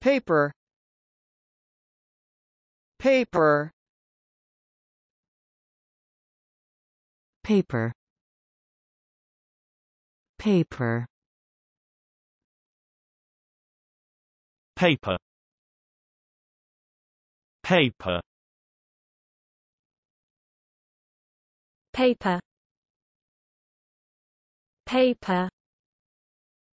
paper paper paper paper paper paper paper paper